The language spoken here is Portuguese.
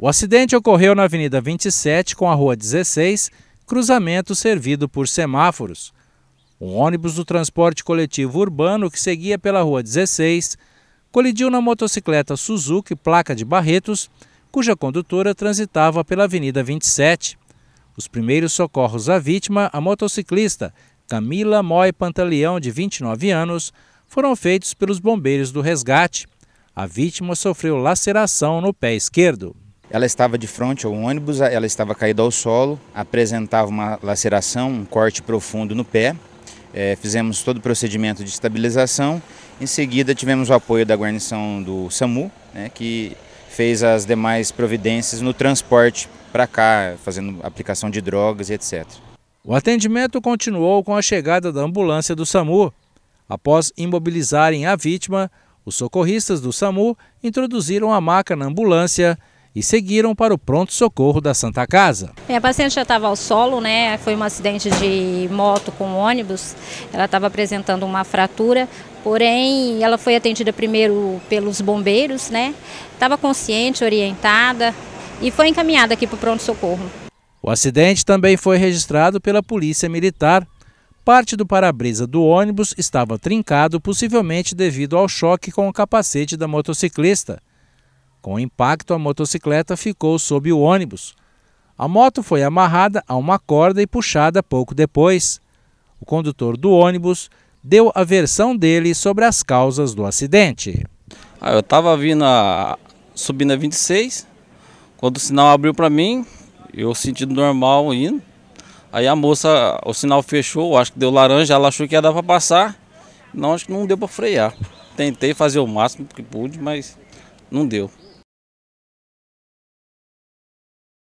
O acidente ocorreu na Avenida 27 com a Rua 16, cruzamento servido por semáforos. Um ônibus do transporte coletivo urbano que seguia pela Rua 16 colidiu na motocicleta Suzuki placa de Barretos, cuja condutora transitava pela Avenida 27. Os primeiros socorros à vítima, a motociclista Camila Moy Pantaleão, de 29 anos, foram feitos pelos bombeiros do resgate. A vítima sofreu laceração no pé esquerdo. Ela estava de frente ao ônibus, ela estava caída ao solo, apresentava uma laceração, um corte profundo no pé. É, fizemos todo o procedimento de estabilização. Em seguida, tivemos o apoio da guarnição do SAMU, né, que fez as demais providências no transporte para cá, fazendo aplicação de drogas e etc. O atendimento continuou com a chegada da ambulância do SAMU. Após imobilizarem a vítima, os socorristas do SAMU introduziram a maca na ambulância e seguiram para o pronto-socorro da Santa Casa. Minha é, paciente já estava ao solo, né? Foi um acidente de moto com ônibus. Ela estava apresentando uma fratura, porém ela foi atendida primeiro pelos bombeiros, né? Estava consciente, orientada e foi encaminhada aqui para o pronto-socorro. O acidente também foi registrado pela Polícia Militar. Parte do para-brisa do ônibus estava trincado, possivelmente devido ao choque com o capacete da motociclista. Com o impacto, a motocicleta ficou sob o ônibus. A moto foi amarrada a uma corda e puxada pouco depois. O condutor do ônibus deu a versão dele sobre as causas do acidente. Ah, eu estava vindo a, subindo a 26, quando o sinal abriu para mim, eu senti normal indo. Aí a moça, o sinal fechou, acho que deu laranja, ela achou que ia dar para passar. Não, acho que não deu para frear. Tentei fazer o máximo que pude, mas não deu.